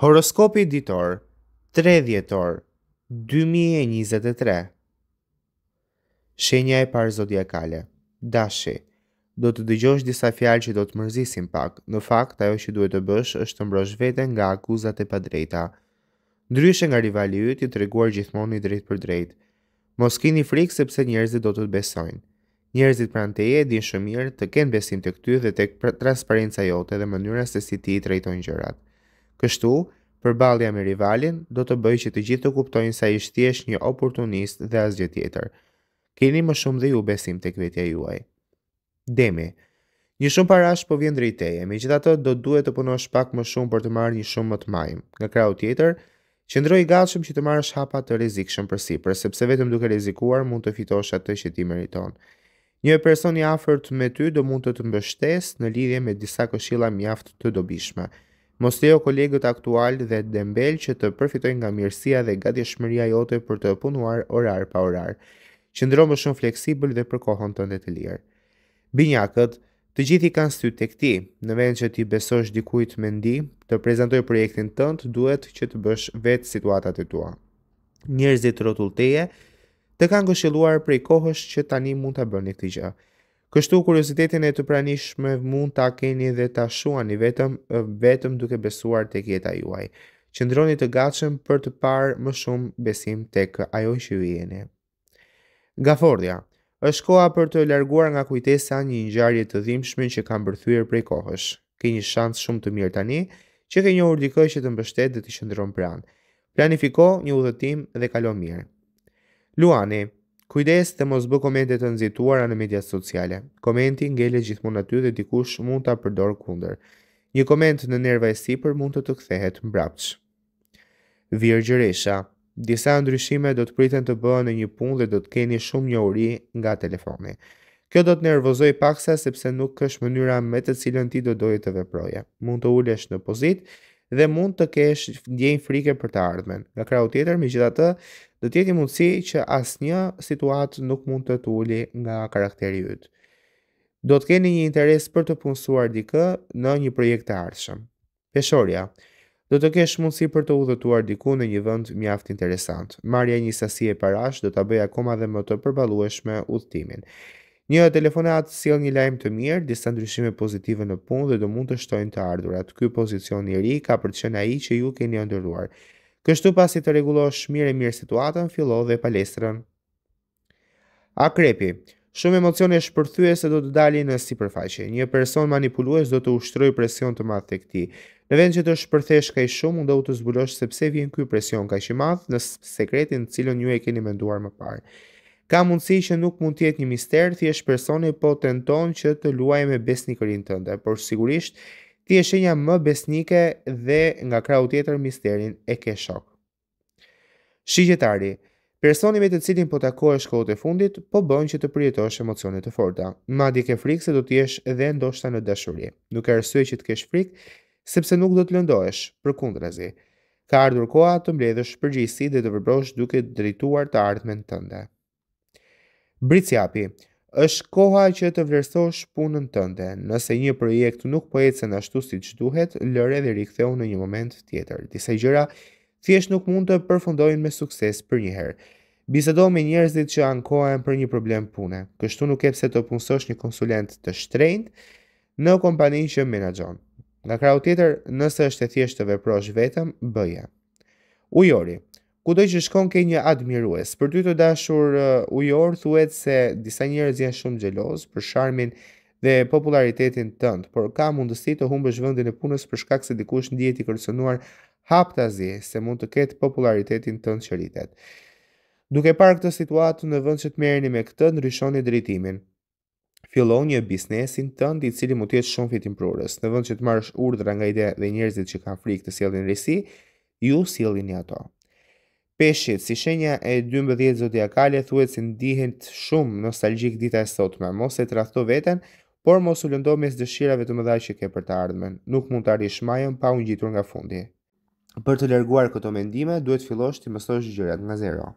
Horoskopi ditor, 3 djetor, 2023 Shenja e parë zodiakale, dashi, do të dëgjosh disa fjalë që do të mërzisin pak, në fakt, ajo që duhet të bësh është të mbrosh vete nga akuzat e padrejta. Ndryshe nga rivali i të treguar gjithmonë i drejt për drejt. Mos kini frikë sepse njerëzit do të të besojnë. Njerëzit pranë teje din shumë mirë të kenë besim të këty dhe tek pra-, transparenca jote dhe mënyra se si ti i trejtojnë gjërat. Kështu, përballja me rivalin do të bëjë që të gjithë të kuptojnë se ai është thjesht një oportunist dhe asgjë tjetër. Keni më shumë dhe ju besim tek vetja juaj. Demi. Një shumë parash po vjen drejt teje, megjithatë do duhet të punosh pak më shumë për të marrë një shumë më të majm. Nga krau tjetër, qëndroj i gatshëm që të marrësh hapa të rrezikshëm për sipër, sepse vetëm duke rrezikuar mund të fitosh atë që ti meriton. Një person i afërt me ty do mund të të mbështesë në lidhje me disa këshilla mjaft të dobishme. Mos lejo kolegët aktual dhe dembel që të përfitojnë nga mirësia dhe gatishmëria jote për të punuar orar pa orar. Qëndro më shumë fleksibël dhe për kohën tënde të lirë. Binjakët, të gjithi kanë sy tek ti. Në vend që ti besosh dikujt me ndi, të prezentoj projektin tënd, duhet që të bësh vetë situatat e tua. Njerëzit rotullteje të kanë këshilluar prej kohësh që tani mund të bëni këtë gjë. Kështu kuriozitetin e të pranishme mund ta keni dhe ta shuani vetëm vetëm duke besuar tek jeta juaj. Qëndroni të gatshëm për të parë më shumë besim tek ajo që vijeni. Gafordja është koha për të larguar nga kujtesa një ngjarje të dhimbshme që ka mbërthyer prej kohësh. Ke një shans shumë të mirë tani që ke një dikë që të mbështet dhe të qëndron pranë. Planifiko një udhëtim dhe kalo mirë. Luani, Kujdes të mos bë komente të nëzituara në media sociale. Komenti ngele gjithmonë aty dhe dikush mund të përdor kunder. Një koment në nerva e sipër mund të të kthehet mbrapsh. Virgjëresha Disa ndryshime do të priten të bëhen në një punë dhe do të keni shumë një uri nga telefoni. Kjo do të nervozoj paksa sepse nuk është mënyra me të cilën ti do doje të veproje. Mund të ulesh në pozitë dhe mund të kesh ndjenjë frikë për të ardhmen. Nga krahu tjetër, megjithatë, do të jetë mundësi që asnjë situatë nuk mund të tuli nga karakteri yt. Do të keni një interes për të punësuar dikë në një projekt të ardhshëm. Peshorja Do të kesh mundësi për të udhëtuar diku në një vend mjaft interesant. Marrja e një sasie parash do ta bëjë akoma dhe më të përballueshme udhëtimin. Një telefonat sill një lajm të mirë, disa ndryshime pozitive në punë dhe do mund të shtojnë të ardhurat. Ky pozicion i ri ka për të qenë ai që ju keni ndërruar. Kështu pasi të rregullosh mirë e mirë situatën, fillo dhe palestrën. Akrepi. Shumë emocione shpërthyese do të dalin në sipërfaqe. Një person manipulues do të ushtroj presion të madh tek ti. Në vend që të shpërthesh kaq shumë, do të zbulosh se pse vjen ky presion kaq i madh në sekretin e cilën ju e keni menduar më parë. Ka mundësi që nuk mund të jetë një mister, thjesht personi po tenton që të luajë me besnikërin tënde, por sigurisht ti e shenja më besnike dhe nga krau tjetër misterin e ke shok. Shigjetari, personi me të cilin po takohesh kohët e fundit po bën që të përjetosh emocione të forta, madje ke frikë se do të jesh edhe ndoshta në dashuri. Nuk ka arsye që të kesh frikë, sepse nuk do të lëndohesh. Përkundrazi, ka ardhur koha të mbledhësh përgjegjësi dhe të vëbrosh duke drejtuar të ardhmen tënde. Bricjapi, është koha që të vlerësosh punën tënde. Nëse një projekt nuk po ecën ashtu siç duhet, lëre dhe riktheu në një moment tjetër. Disa gjëra thjesht nuk mund të përfundojnë me sukses për një herë. Bisedo me njerëzit që ankohen për një problem pune. Kështu nuk ke pse të punësosh një konsulent të shtrenjtë në kompani që menaxhon. Nga krau tjetër, nëse është e thjeshtë të veprosh vetëm, bëje. Ujori, Kudo që shkon ke një admirues. Për ty të dashur uh, ujor thuhet se disa njerëz janë shumë xheloz për sharmin dhe popularitetin tënd, por ka mundësi të humbësh vendin e punës për shkak se dikush ndihet i kërcënuar haptazi se mund të ketë popularitetin tënd që rritet. Duke parë këtë situatë në vend që të merreni me këtë, ndryshoni drejtimin. Filloni një biznesin tënd i cili mund të jetë shumë fitimprurës. Në vend që të marrësh urdhra nga ide dhe njerëzit që kanë frikë të sjellin risi, ju sjellini ato. Peshit, si shenja e 12 zodiakale, thuet si ndihet shumë nostalgjik dita e sotme, mos e trahto veten, por mos u lëndo mes dëshirave të mëdha që ke për të ardhmen. Nuk mund të arrish majën pa u ngjitur nga fundi. Për të lërguar këto mendime, duhet fillosh të mësosh gjërat nga zero.